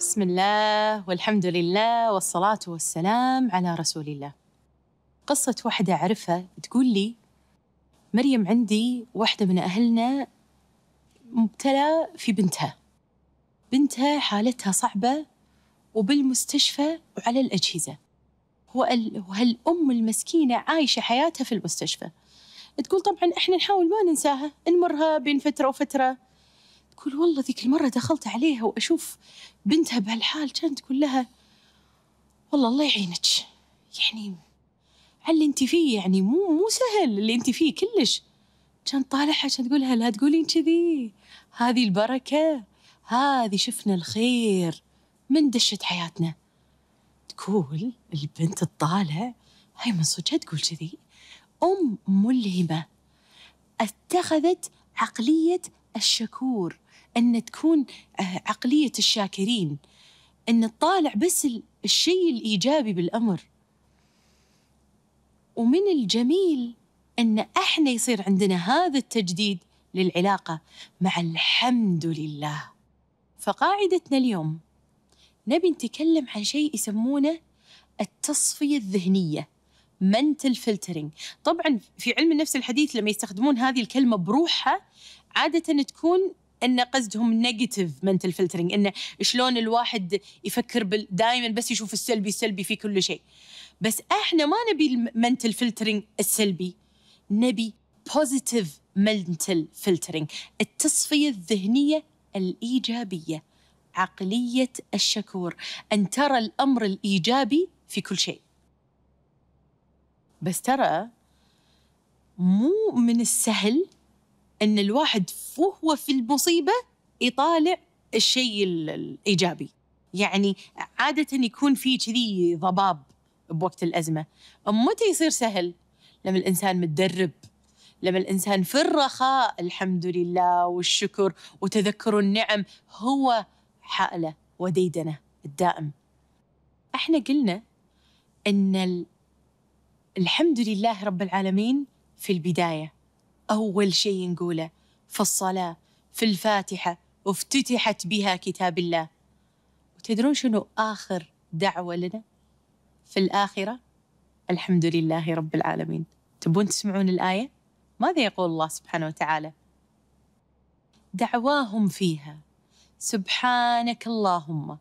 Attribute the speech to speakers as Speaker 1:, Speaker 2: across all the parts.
Speaker 1: بسم الله والحمد لله والصلاة والسلام على رسول الله قصة واحدة أعرفها تقول لي مريم عندي واحدة من أهلنا مبتلى في بنتها بنتها حالتها صعبة وبالمستشفى وعلى الأجهزة وهالأم المسكينة عايشة حياتها في المستشفى تقول طبعا إحنا نحاول ما ننساها نمرها بين فترة وفترة تقول والله ذيك المرة دخلت عليها وأشوف بنتها بهالحال كانت تقول لها والله الله يعينك يعني على اللي انت فيه يعني مو مو سهل اللي انت فيه كلش كان طالعها كان لها لا تقولين كذي هذه البركة هذه شفنا الخير من دشت حياتنا تقول البنت الطالع هاي من صدقها تقول كذي أم ملهمة اتخذت عقلية الشكور ان تكون آه، عقليه الشاكرين ان تطالع بس الشيء الايجابي بالامر ومن الجميل ان احنا يصير عندنا هذا التجديد للعلاقه مع الحمد لله فقاعدتنا اليوم نبي نتكلم عن شيء يسمونه التصفيه الذهنيه mental filtering طبعا في علم النفس الحديث لما يستخدمون هذه الكلمه بروحها عاده تكون ان قصدهم نيجاتيف منتل فلترنج انه شلون الواحد يفكر دائما بس يشوف السلبي السلبي في كل شيء بس احنا ما نبي المنتل فلترنج السلبي نبي بوزيتيف منتل فلترنج التصفيه الذهنيه الايجابيه عقليه الشكور ان ترى الامر الايجابي في كل شيء بس ترى مو من السهل ان الواحد وهو في المصيبه يطالع الشيء الايجابي يعني عاده يكون في كذي ضباب بوقت الازمه متى يصير سهل لما الانسان متدرب لما الانسان في الرخاء الحمد لله والشكر وتذكر النعم هو حاله وديدنه الدائم احنا قلنا ان الحمد لله رب العالمين في البدايه أول شيء نقوله في الصلاة في الفاتحة افتتحت بها كتاب الله وتدرون شنو آخر دعوة لنا في الآخرة الحمد لله رب العالمين تبون تسمعون الآية؟ ماذا يقول الله سبحانه وتعالى؟ دعواهم فيها سبحانك اللهم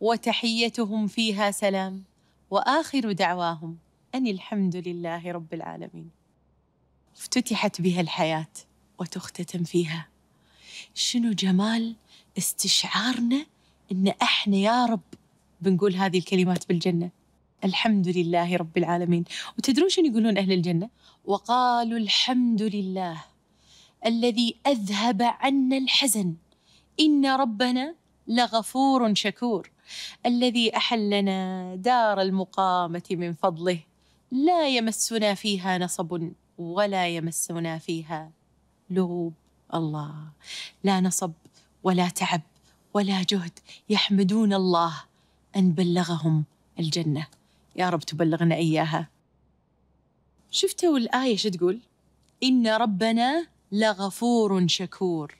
Speaker 1: وتحيتهم فيها سلام واخر دعواهم ان الحمد لله رب العالمين افتتحت بها الحياة وتختتم فيها شنو جمال استشعارنا إن إحنا يا رب بنقول هذه الكلمات بالجنة الحمد لله رب العالمين وتدرون شنو يقولون أهل الجنة وقالوا الحمد لله الذي أذهب عنا الحزن إن ربنا لغفور شكور الذي أحلنا دار المقامة من فضله لا يمسنا فيها نصب ولا يمسنا فيها لغوب الله لا نصب ولا تعب ولا جهد يحمدون الله أن بلغهم الجنة يا رب تبلغنا إياها شفتوا الآية شو تقول؟ إن ربنا لغفور شكور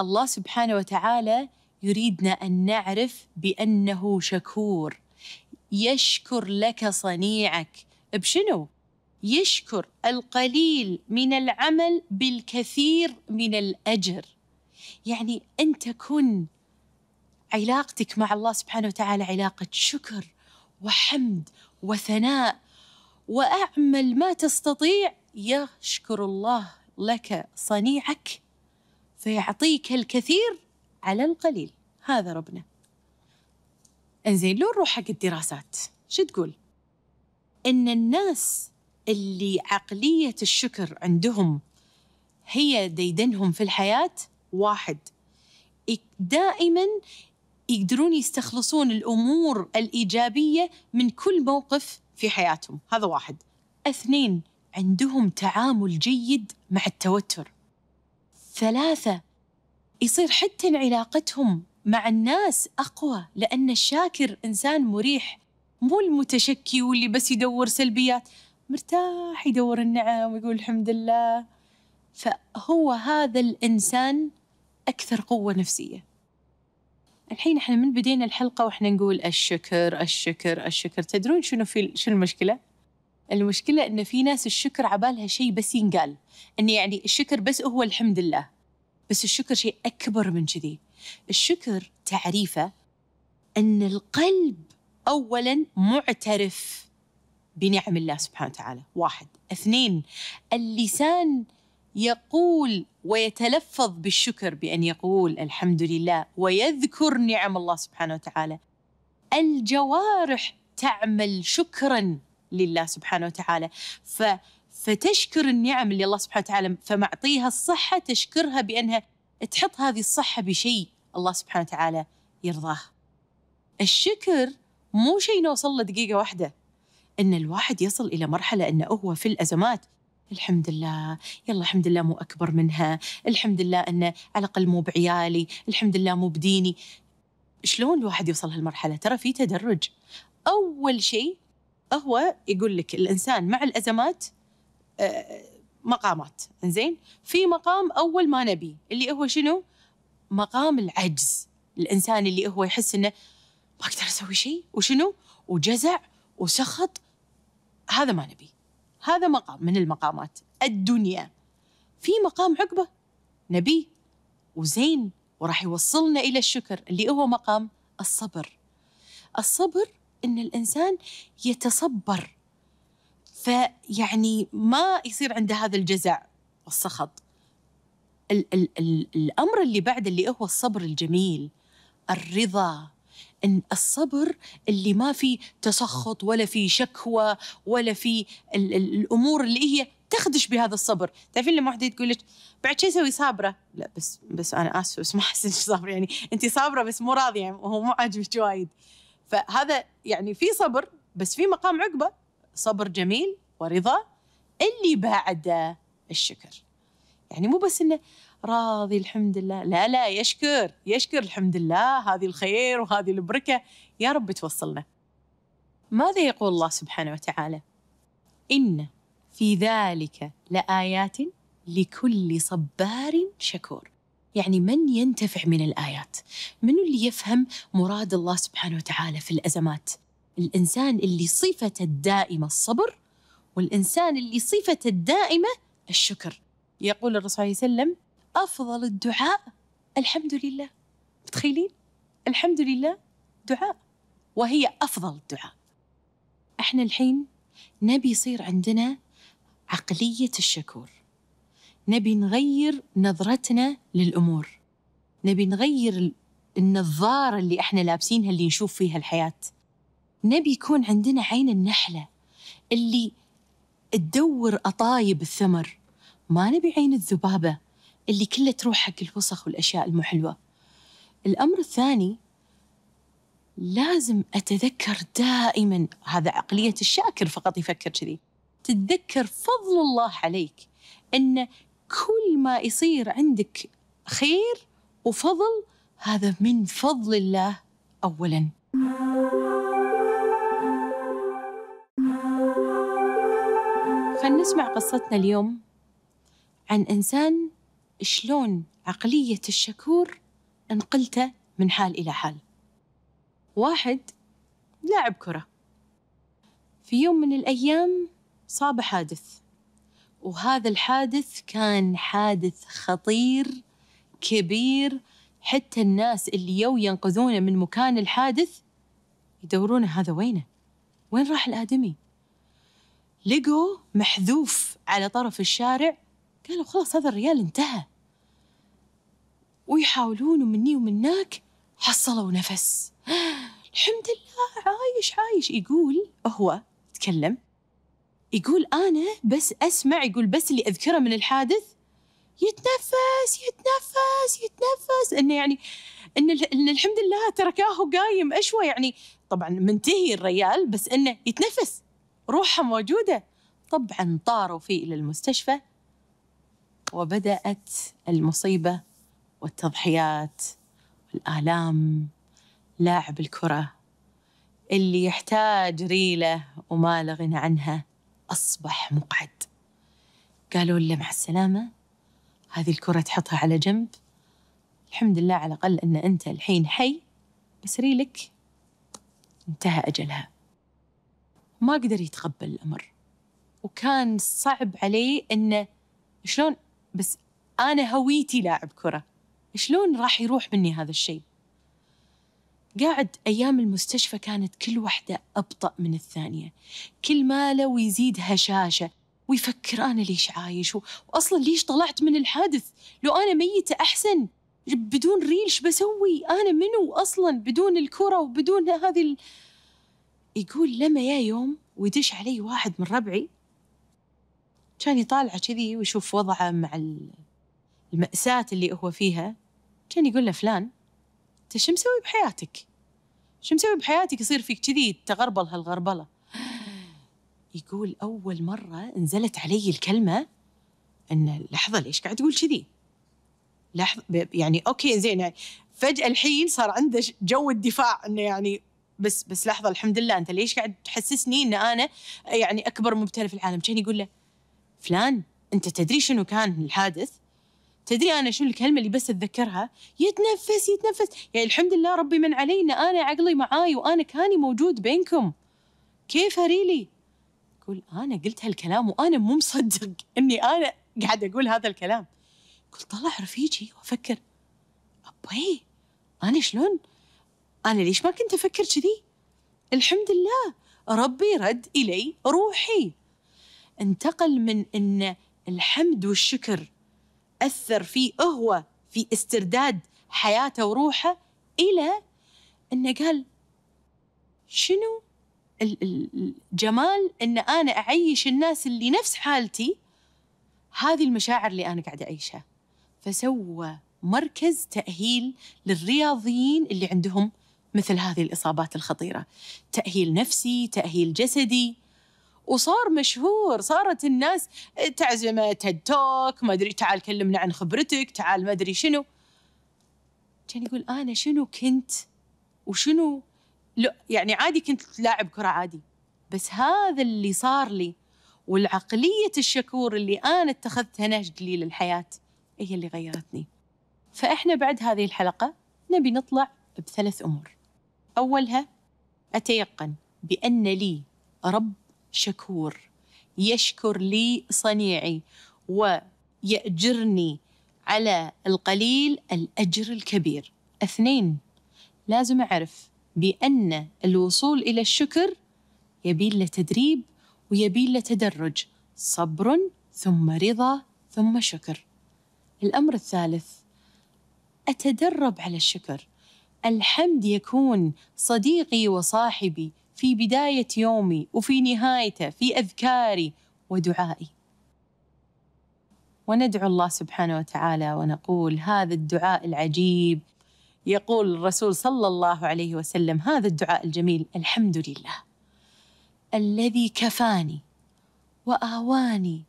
Speaker 1: الله سبحانه وتعالى يريدنا أن نعرف بأنه شكور يشكر لك صنيعك بشنو؟ يشكر القليل من العمل بالكثير من الاجر يعني ان تكون علاقتك مع الله سبحانه وتعالى علاقه شكر وحمد وثناء واعمل ما تستطيع يشكر الله لك صنيعك فيعطيك الكثير على القليل هذا ربنا انزين لو نروح حق الدراسات شو تقول ان الناس اللي عقلية الشكر عندهم هي ديدنهم في الحياة واحد دائما يقدرون يستخلصون الأمور الإيجابية من كل موقف في حياتهم هذا واحد اثنين عندهم تعامل جيد مع التوتر ثلاثة يصير حتى علاقتهم مع الناس أقوى لأن الشاكر إنسان مريح مو المتشكي واللي بس يدور سلبيات مرتاح يدور النعم ويقول الحمد لله فهو هذا الإنسان أكثر قوة نفسية الحين احنا من بدينا الحلقة واحنا نقول الشكر الشكر الشكر تدرون شنو في شنو المشكلة؟ المشكلة إن في ناس الشكر عبالها شيء بس ينقال إن يعني الشكر بس هو الحمد لله بس الشكر شيء أكبر من كذي الشكر تعريفه أن القلب أولا معترف بنعم الله سبحانه وتعالى واحد اثنين اللسان يقول ويتلفظ بالشكر بأن يقول الحمد لله ويذكر نعم الله سبحانه وتعالى الجوارح تعمل شكرا لله سبحانه وتعالى ف فتشكر النعم اللي الله سبحانه وتعالى فمعطيها الصحة تشكرها بأنها تحط هذه الصحة بشيء الله سبحانه وتعالى يرضاه الشكر مو شيء نوصل له دقيقة واحدة أن الواحد يصل إلى مرحلة أنه هو في الأزمات الحمد لله يلا الحمد لله مو أكبر منها الحمد لله أنه على الأقل مو بعيالي الحمد لله مو بديني شلون الواحد يوصل هالمرحلة ترى في تدرج أول شيء هو يقول لك الإنسان مع الأزمات آه، مقامات زين في مقام أول ما نبي اللي هو شنو مقام العجز الإنسان اللي هو يحس أنه ما أقدر أسوي شيء وشنو وجزع وسخط هذا ما نبي هذا مقام من المقامات الدنيا في مقام عقبه نبي وزين وراح يوصلنا الى الشكر اللي هو مقام الصبر الصبر ان الانسان يتصبر فيعني ما يصير عنده هذا الجزع والسخط ال ال ال الامر اللي بعد اللي هو الصبر الجميل الرضا الصبر اللي ما في تسخط ولا في شكوى ولا في ال ال الامور اللي هي تخدش بهذا الصبر تعرفين لما واحده تقول لك بعد شو اسوي صابره لا بس بس انا اسفه بس ما احس انك صابره يعني انت صابره بس مو راضيه يعني وهو مو عاجبك وايد فهذا يعني في صبر بس في مقام عقبه صبر جميل ورضا اللي بعده الشكر يعني مو بس انه راضي الحمد لله لا لا يشكر يشكر الحمد لله هذه الخير وهذه البركة يا رب توصلنا ماذا يقول الله سبحانه وتعالى إن في ذلك لآيات لكل صبار شكور يعني من ينتفع من الآيات من اللي يفهم مراد الله سبحانه وتعالى في الأزمات الإنسان اللي صفته الدائمة الصبر والإنسان اللي صفته الدائمة الشكر يقول الرسول صلى الله عليه وسلم أفضل الدعاء الحمد لله متخيلين الحمد لله دعاء وهي أفضل الدعاء احنا الحين نبي يصير عندنا عقلية الشكور نبي نغير نظرتنا للأمور نبي نغير النظارة اللي احنا لابسينها اللي نشوف فيها الحياة نبي يكون عندنا عين النحلة اللي تدور أطايب الثمر ما نبي عين الذبابة اللي كله تروح حق الوسخ والأشياء المحلوة الأمر الثاني لازم أتذكر دائما هذا عقلية الشاكر فقط يفكر كذي تتذكر فضل الله عليك أن كل ما يصير عندك خير وفضل هذا من فضل الله أولا خلينا نسمع قصتنا اليوم عن إنسان شلون عقلية الشكور انقلته من حال إلى حال واحد لاعب كرة في يوم من الأيام صاب حادث وهذا الحادث كان حادث خطير كبير حتى الناس اللي يو ينقذونه من مكان الحادث يدورون هذا وينه وين راح الآدمي لقوا محذوف على طرف الشارع قالوا خلاص هذا الريال انتهى يحاولون ومني ومناك حصلوا نفس الحمد لله عايش عايش يقول هو تكلم يقول أنا بس أسمع يقول بس اللي أذكره من الحادث يتنفس يتنفس يتنفس انه يعني ان الحمد لله تركاه قايم اشوى يعني طبعا منتهي الريال بس انه يتنفس روحه موجوده طبعا طاروا فيه الى المستشفى وبدات المصيبه والتضحيات والآلام لاعب الكرة اللي يحتاج ريله وما لا غنى عنها أصبح مقعد قالوا له مع السلامة هذه الكرة تحطها على جنب الحمد لله على الأقل أن أنت الحين حي بس ريلك انتهى أجلها ما قدر يتقبل الأمر وكان صعب عليه أنه شلون بس أنا هويتي لاعب كرة شلون راح يروح مني هذا الشيء قاعد أيام المستشفى كانت كل وحدة أبطأ من الثانية كل ما لو يزيد هشاشة ويفكر أنا ليش عايش وأصلا ليش طلعت من الحادث لو أنا ميتة أحسن بدون ريلش بسوي أنا منو أصلا بدون الكرة وبدون هذه ال... يقول لما يا يوم ويدش علي واحد من ربعي كان يطالعه كذي ويشوف وضعه مع المأساة اللي هو فيها كان يقول له فلان انت شو مسوي بحياتك؟ شو مسوي بحياتك يصير فيك كذي تغربل هالغربله؟ يقول اول مره نزلت علي الكلمه ان لحظه ليش قاعد تقول كذي؟ لحظه يعني اوكي زين يعني فجاه الحين صار عنده جو الدفاع انه يعني بس بس لحظه الحمد لله انت ليش قاعد تحسسني ان انا يعني اكبر مبتلى في العالم؟ كان يقول له فلان انت تدري شنو كان الحادث؟ تدري انا شو الكلمه اللي بس اتذكرها يتنفس يتنفس يعني الحمد لله ربي من علي ان انا عقلي معاي وانا كاني موجود بينكم كيف اريلي يقول انا قلت هالكلام وانا مو مصدق اني انا قاعد اقول هذا الكلام قلت طلع رفيجي وافكر ابي انا شلون انا ليش ما كنت افكر كذي الحمد لله ربي رد الي روحي انتقل من ان الحمد والشكر أثر فيه هو في استرداد حياته وروحه إلى أنه قال شنو الجمال أن أنا أعيش الناس اللي نفس حالتي هذه المشاعر اللي أنا قاعدة أعيشها فسوى مركز تأهيل للرياضيين اللي عندهم مثل هذه الإصابات الخطيرة تأهيل نفسي تأهيل جسدي وصار مشهور صارت الناس تعزمه تيد توك ما ادري تعال كلمنا عن خبرتك تعال ما ادري شنو كان يقول انا شنو كنت وشنو لو يعني عادي كنت لاعب كره عادي بس هذا اللي صار لي والعقليه الشكور اللي انا اتخذتها نهج لي للحياه هي اللي غيرتني فاحنا بعد هذه الحلقه نبي نطلع بثلاث امور اولها اتيقن بان لي رب شكور يشكر لي صنيعي ويأجرني على القليل الأجر الكبير اثنين لازم أعرف بأن الوصول إلى الشكر يبيل له تدريب ويبيل له تدرج صبر ثم رضا ثم شكر الأمر الثالث أتدرب على الشكر الحمد يكون صديقي وصاحبي في بداية يومي وفي نهايته في أذكاري ودعائي وندعو الله سبحانه وتعالى ونقول هذا الدعاء العجيب يقول الرسول صلى الله عليه وسلم هذا الدعاء الجميل الحمد لله الذي كفاني واواني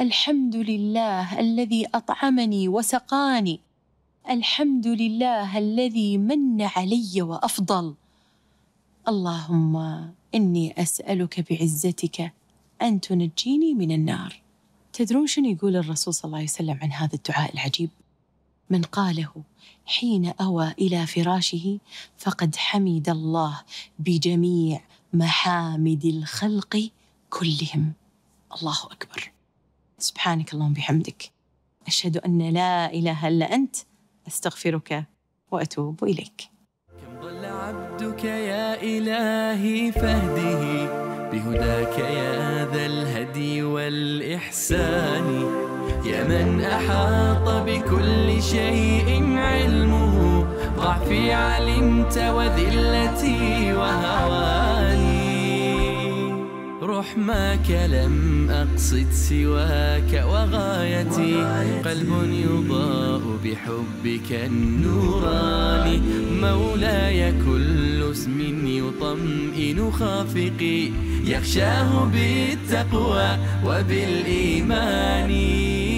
Speaker 1: الحمد لله الذي اطعمني وسقاني الحمد لله الذي من علي وافضل اللهم إني أسألك بعزتك أن تنجيني من النار تدرون شنو يقول الرسول صلى الله عليه وسلم عن هذا الدعاء العجيب من قاله حين أوى إلى فراشه فقد حمد الله بجميع محامد الخلق كلهم الله أكبر سبحانك اللهم بحمدك أشهد أن لا إله إلا أنت أستغفرك وأتوب إليك بهداك يا إلهي فاهده بهداك يا ذا الهدي والإحسان يا من أحاط بكل شيء علمه ضعفي علمت وذلتي وهواني ما لم أقصد سواك وغايتي قلب يضاء بحبك النوراني مولاي كل اسم يطمئن خافقي يخشاه بالتقوى وبالإيمان